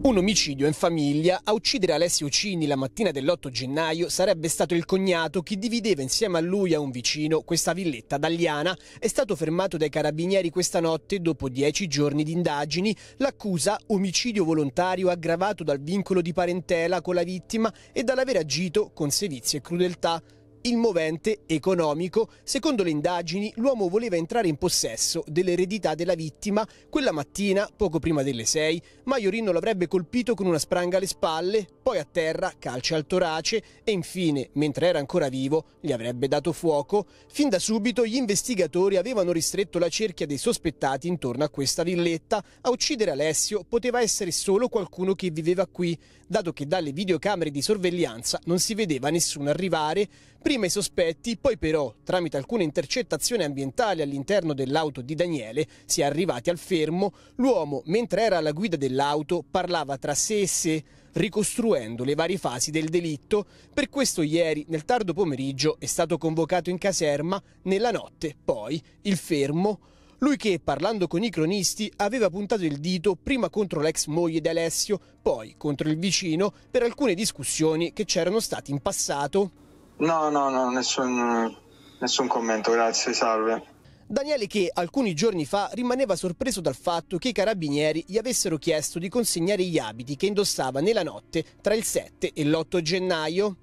Un omicidio in famiglia a uccidere Alessio Cini la mattina dell'8 gennaio sarebbe stato il cognato che divideva insieme a lui e a un vicino questa villetta d'Agliana. È stato fermato dai carabinieri questa notte dopo dieci giorni di indagini. L'accusa omicidio volontario aggravato dal vincolo di parentela con la vittima e dall'aver agito con sevizie e crudeltà il movente economico. Secondo le indagini, l'uomo voleva entrare in possesso dell'eredità della vittima. Quella mattina, poco prima delle 6, Maiorino l'avrebbe colpito con una spranga alle spalle, poi a terra calcia al torace e infine, mentre era ancora vivo, gli avrebbe dato fuoco. Fin da subito gli investigatori avevano ristretto la cerchia dei sospettati intorno a questa villetta. A uccidere Alessio poteva essere solo qualcuno che viveva qui, dato che dalle videocamere di sorveglianza non si vedeva nessuno arrivare. Prima prima i sospetti, poi però, tramite alcune intercettazioni ambientali all'interno dell'auto di Daniele, si è arrivati al fermo, l'uomo, mentre era alla guida dell'auto, parlava tra sé e sé, ricostruendo le varie fasi del delitto, per questo ieri, nel tardo pomeriggio, è stato convocato in caserma, nella notte, poi, il fermo, lui che, parlando con i cronisti, aveva puntato il dito prima contro l'ex moglie di Alessio, poi contro il vicino, per alcune discussioni che c'erano state in passato. No, no, no, nessun, nessun commento, grazie, salve. Daniele che alcuni giorni fa rimaneva sorpreso dal fatto che i carabinieri gli avessero chiesto di consegnare gli abiti che indossava nella notte tra il 7 e l'8 gennaio.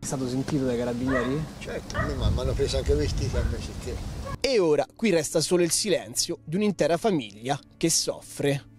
È stato sentito dai carabinieri? Certo, mi hanno preso anche vestita invece che... E ora qui resta solo il silenzio di un'intera famiglia che soffre.